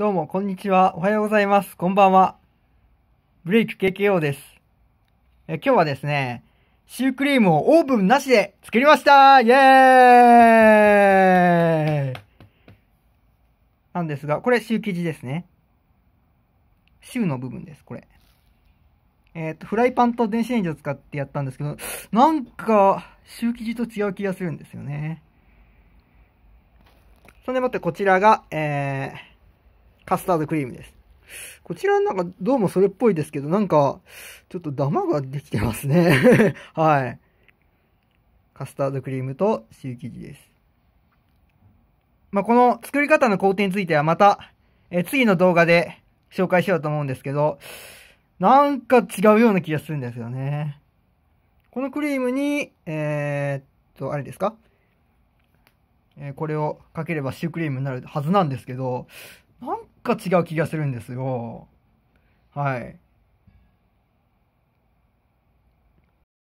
どうも、こんにちは。おはようございます。こんばんは。ブレイク KKO です。え今日はですね、シュークリームをオーブンなしで作りましたイェーイなんですが、これシュー生地ですね。シューの部分です、これ。えっ、ー、と、フライパンと電子レンジを使ってやったんですけど、なんか、シュー生地と違う気がするんですよね。そんでもってこちらが、えー、カスタードクリームです。こちらなんかどうもそれっぽいですけど、なんか、ちょっとダマができてますね はい。カスタードクリームとシュー生地です。まあ、この作り方の工程についてはまた、え次の動画で紹介しようと思うんですけど、なんか違うような気がするんですよね。このクリームに、えー、っと、あれですかえこれをかければシュークリームになるはずなんですけど、なんか違う気がするんですよ。はい。